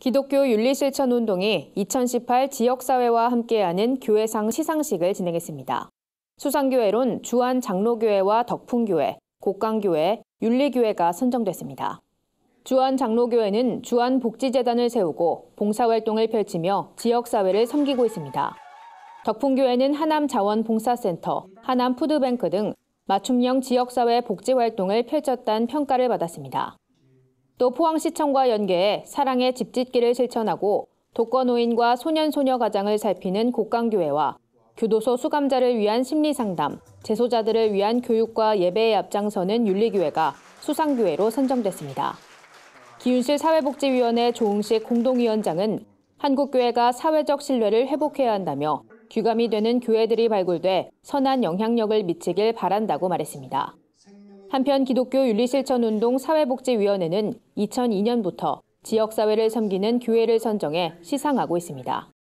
기독교 윤리실천운동이 2018 지역사회와 함께하는 교회상 시상식을 진행했습니다. 수상교회론 주한 장로교회와 덕풍교회, 곡강교회, 윤리교회가 선정됐습니다. 주한 장로교회는 주한 복지재단을 세우고 봉사활동을 펼치며 지역사회를 섬기고 있습니다. 덕풍교회는 하남 자원봉사센터, 하남 푸드뱅크 등 맞춤형 지역사회 복지활동을 펼쳤다는 평가를 받았습니다. 또 포항시청과 연계해 사랑의 집짓기를 실천하고 독거노인과 소년소녀 가장을 살피는 국강교회와 교도소 수감자를 위한 심리상담, 재소자들을 위한 교육과 예배에 앞장서는 윤리교회가 수상교회로 선정됐습니다. 기윤실 사회복지위원회 조웅식 공동위원장은 한국교회가 사회적 신뢰를 회복해야 한다며 귀감이 되는 교회들이 발굴돼 선한 영향력을 미치길 바란다고 말했습니다. 한편 기독교 윤리실천운동 사회복지위원회는 2002년부터 지역사회를 섬기는 교회를 선정해 시상하고 있습니다.